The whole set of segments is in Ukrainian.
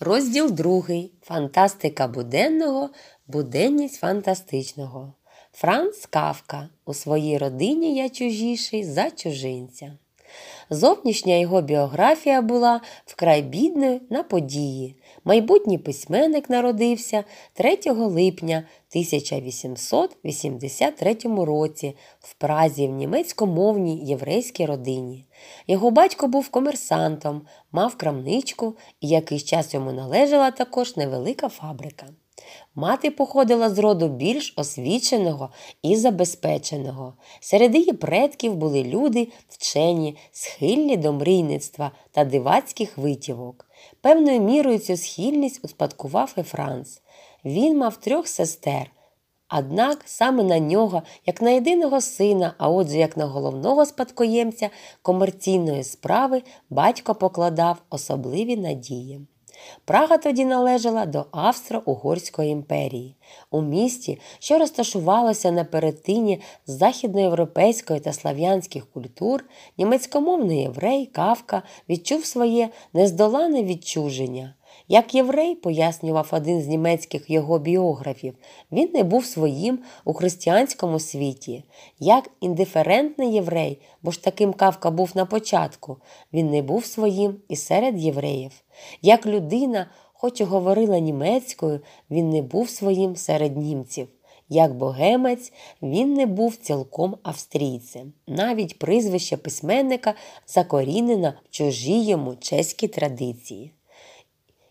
Розділ другий. Фантастика буденного, буденність фантастичного. Франц Кавка. У своїй родині я чужіший за чужинця. Зовнішня його біографія була вкрай бідною на події. Майбутній письменник народився 3 липня 1883 році в Празі в німецькомовній єврейській родині. Його батько був комерсантом, мав крамничку і якийсь час йому належала також невелика фабрика. Мати походила з роду більш освіченого і забезпеченого. Серед її предків були люди, вчені, схильні до мрійництва та дивацьких витівок. Певною мірою цю схильність успадкував і Франц. Він мав трьох сестер. Однак саме на нього, як на єдиного сина, а отже, як на головного спадкоємця комерційної справи, батько покладав особливі надії. Прага тоді належала до Австро-Угорської імперії. У місті, що розташувалося на перетині західноєвропейської та слав'янських культур, німецькомовний єврей Кавка відчув своє нездолане відчуження. Як єврей, пояснював один з німецьких його біографів, він не був своїм у християнському світі. Як індиферентний єврей, бо ж таким кавка був на початку, він не був своїм і серед євреїв. Як людина, хоч і говорила німецькою, він не був своїм серед німців. Як богемець, він не був цілком австрійцем. Навіть прізвище письменника закорінено в чужій йому чеській традиції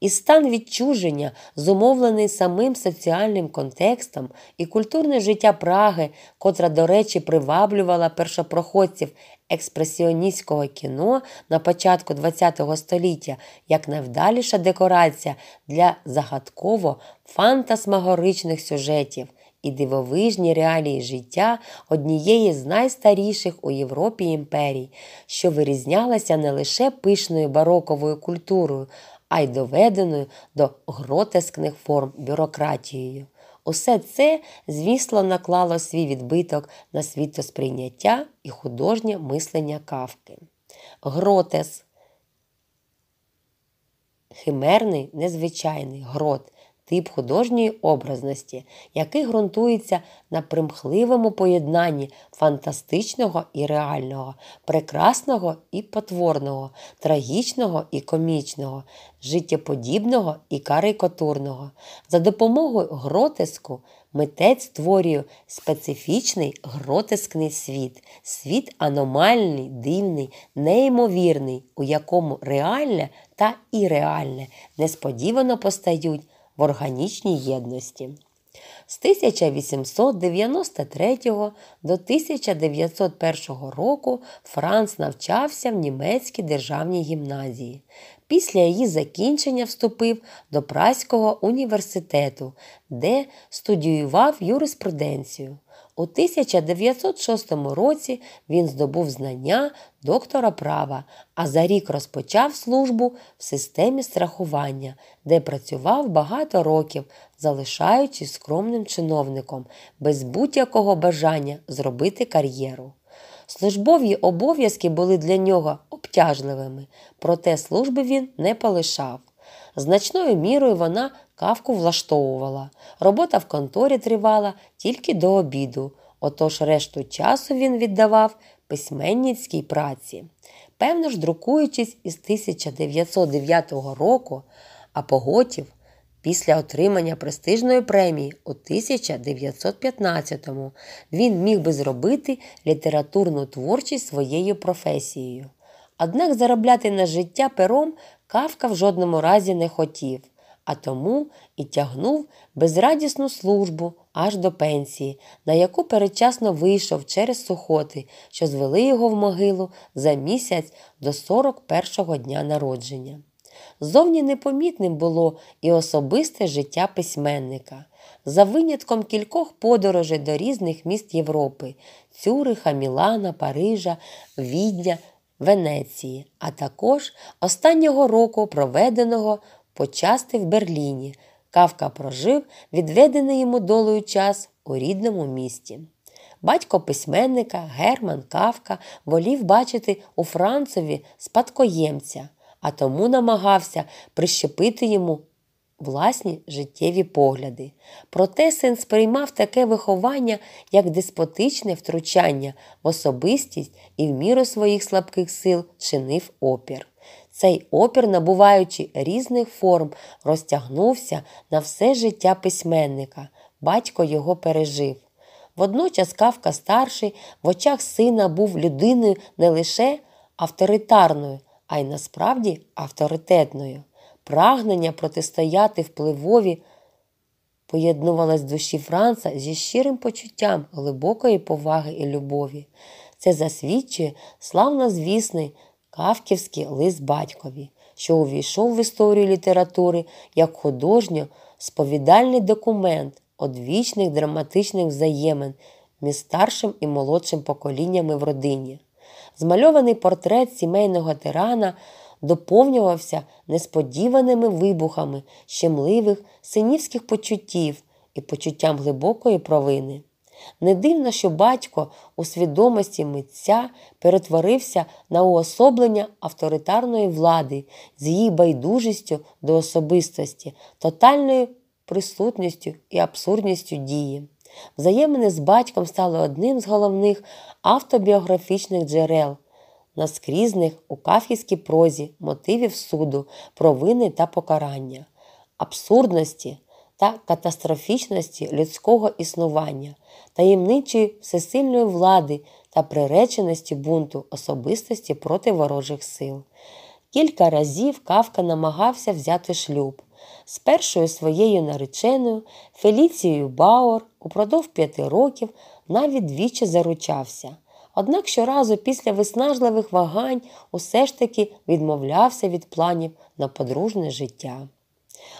і стан відчуження, зумовлений самим соціальним контекстом і культурне життя Праги, котра, до речі, приваблювала першопроходців експресіоністського кіно на початку ХХ століття як найвдаліша декорація для загадково фантасмагоричних сюжетів. І дивовижні реалії життя однієї з найстаріших у Європі імперій, що вирізнялася не лише пишною бароковою культурою, а й доведеною до гротескних форм бюрократією. Усе це, звісно, наклало свій відбиток на світосприйняття і художнє мислення кавки. Гротес химерний незвичайний грот тип художньої образності, який ґрунтується на примхливому поєднанні фантастичного і реального, прекрасного і потворного, трагічного і комічного, життєподібного і карикатурного. За допомогою гротеску. Митець створює специфічний гротескний світ, світ аномальний, дивний, неймовірний, у якому реальне та іреальне несподівано постають в органічній єдності. З 1893 до 1901 року Франц навчався в німецькій державній гімназії. Після її закінчення вступив до Праського університету, де студіював юриспруденцію. У 1906 році він здобув знання доктора права, а за рік розпочав службу в системі страхування, де працював багато років, залишаючись скромним чиновником, без будь-якого бажання зробити кар'єру. Службові обов'язки були для нього обтяжливими, проте служби він не полишав. Значною мірою вона Кавку влаштовувала. Робота в конторі тривала тільки до обіду, отож решту часу він віддавав письменницькій праці. Певно ж, друкуючись із 1909 року, а поготів після отримання престижної премії у 1915-му він міг би зробити літературну творчість своєю професією. Однак заробляти на життя пером кавка в жодному разі не хотів а тому і тягнув безрадісну службу аж до пенсії, на яку передчасно вийшов через сухоти, що звели його в могилу за місяць до 41-го дня народження. Зовні непомітним було і особисте життя письменника. За винятком кількох подорожей до різних міст Європи Цюриха, Мілана, Парижа, Відня, Венеції, а також останнього року проведеного почасти в Берліні. Кавка прожив відведений йому долею час у рідному місті. Батько письменника Герман Кавка волів бачити у Францеві спадкоємця, а тому намагався прищепити йому власні життєві погляди. Проте син сприймав таке виховання як деспотичне втручання в особистість і в міру своїх слабких сил чинив опір. Цей опір, набуваючи різних форм, розтягнувся на все життя письменника. Батько його пережив. Водночас Кавка старший в очах сина був людиною не лише авторитарною, а й насправді авторитетною. Прагнення протистояти впливові поєднувалось в душі Франца зі щирим почуттям глибокої поваги і любові. Це засвідчує славно звісний. Кавківський лист батькові, що увійшов в історію літератури як художньо сповідальний документ одвічних драматичних взаємин між старшим і молодшим поколіннями в родині. Змальований портрет сімейного тирана доповнювався несподіваними вибухами щемливих синівських почуттів і почуттям глибокої провини. Не дивно, що батько у свідомості митця перетворився на уособлення авторитарної влади з її байдужістю до особистості, тотальною присутністю і абсурдністю дії. Взаємини з батьком стали одним з головних автобіографічних джерел, наскрізних у кафійській прозі мотивів суду, провини та покарання, абсурдності та катастрофічності людського існування, таємничої всесильної влади та приреченості бунту особистості проти ворожих сил. Кілька разів Кавка намагався взяти шлюб. З першою своєю нареченою Феліцією Бауер упродовж п'яти років навіть двічі заручався. Однак щоразу після виснажливих вагань усе ж таки відмовлявся від планів на подружне життя.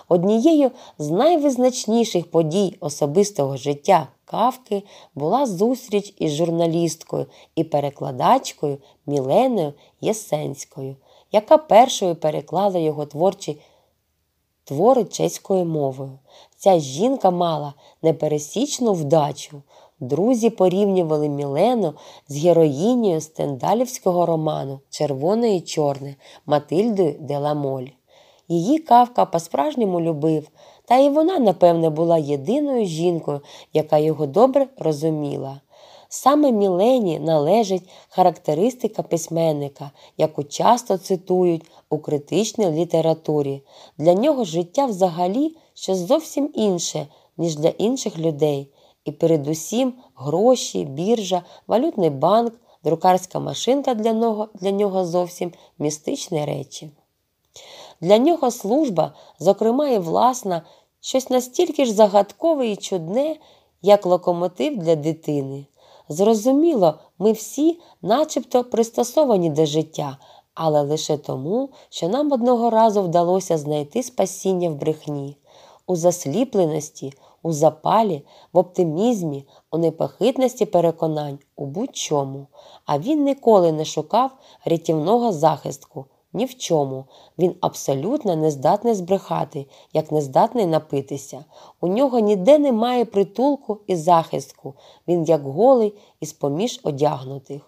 Однією з найвизначніших подій особистого життя Кавки була зустріч із журналісткою і перекладачкою Міленою Єсенською, яка першою переклала його творчі твори чеською мовою. Ця жінка мала непересічну вдачу. Друзі порівнювали Мілену з героїнею стендалівського роману Червоне і чорне Матильдою Деламоль. Її кавка по-справжньому любив, та й вона, напевне, була єдиною жінкою, яка його добре розуміла. Саме Мілені належить характеристика письменника, яку часто цитують у критичній літературі. Для нього життя взагалі щось зовсім інше, ніж для інших людей. І передусім гроші, біржа, валютний банк, друкарська машинка для нього, для нього зовсім містичні речі. Для нього служба, зокрема і власна, щось настільки ж загадкове і чудне, як локомотив для дитини. Зрозуміло, ми всі, начебто, пристосовані до життя, але лише тому, що нам одного разу вдалося знайти спасіння в брехні, у засліпленості, у запалі, в оптимізмі, у непохитності переконань, у будь-чому. А він ніколи не шукав рятівного захистку. Ні в чому. Він абсолютно не здатний збрехати, як не здатний напитися. У нього ніде немає притулку і захистку, він як голий із поміж одягнутих.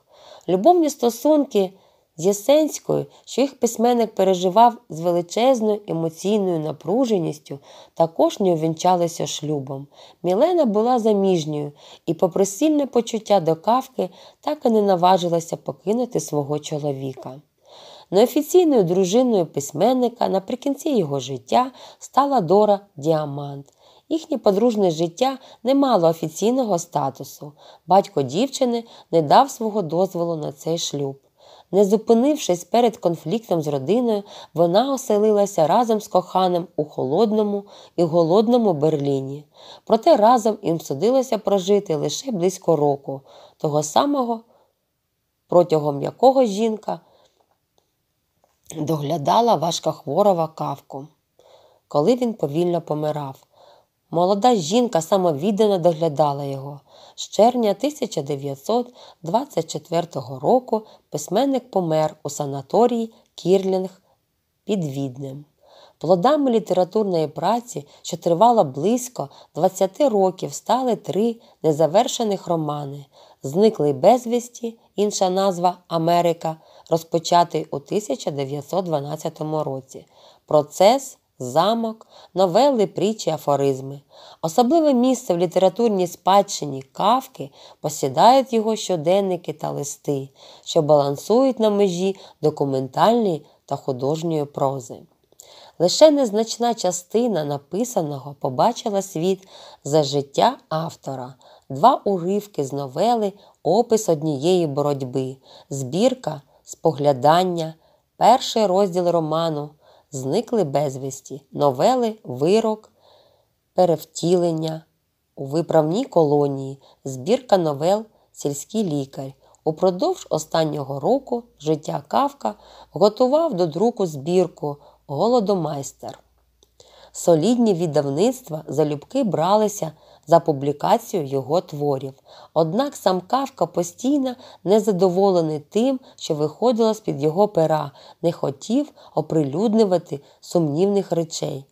Любовні стосунки з Єсенською, що їх письменник переживав з величезною емоційною напруженістю, також не увінчалися шлюбом. Мілена була заміжньою і, попри сильне почуття до кавки, так і не наважилася покинути свого чоловіка. Неофіційною дружиною письменника наприкінці його життя стала Дора Діамант. Їхнє подружне життя не мало офіційного статусу. Батько дівчини не дав свого дозволу на цей шлюб. Не зупинившись перед конфліктом з родиною, вона оселилася разом з коханим у холодному і голодному Берліні. Проте разом їм судилося прожити лише близько року, того самого, протягом якого жінка доглядала важкохворого кавку. Коли він повільно помирав, молода жінка самовіддано доглядала його. З червня 1924 року письменник помер у санаторії Кірлінг під Віднем. Плодами літературної праці, що тривала близько 20 років, стали три незавершених романи Зниклий безвісті, інша назва Америка розпочатий у 1912 році. Процес, замок, новели, притчі, афоризми. Особливе місце в літературній спадщині кавки посідають його щоденники та листи, що балансують на межі документальної та художньої прози. Лише незначна частина написаного побачила світ за життя автора, два уривки з новели, опис однієї боротьби, збірка споглядання, перший розділ роману, зникли безвісті, новели, вирок, перевтілення, у виправній колонії, збірка новел, сільський лікар. Упродовж останнього року життя Кавка готував до друку збірку Голодомайстер солідні віддавництва залюбки бралися за публікацію його творів. Однак сам Кавка постійно незадоволений тим, що виходило з-під його пера, не хотів оприлюднювати сумнівних речей.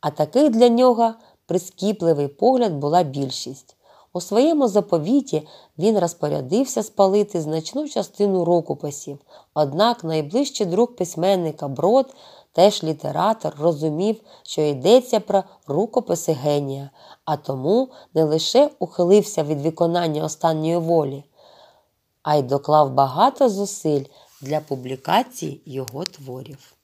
А таких для нього прискіпливий погляд була більшість. У своєму заповіті він розпорядився спалити значну частину рукописів, однак найближчий друг письменника Брод Теж літератор розумів, що йдеться про рукописи генія, а тому не лише ухилився від виконання останньої волі, а й доклав багато зусиль для публікації його творів.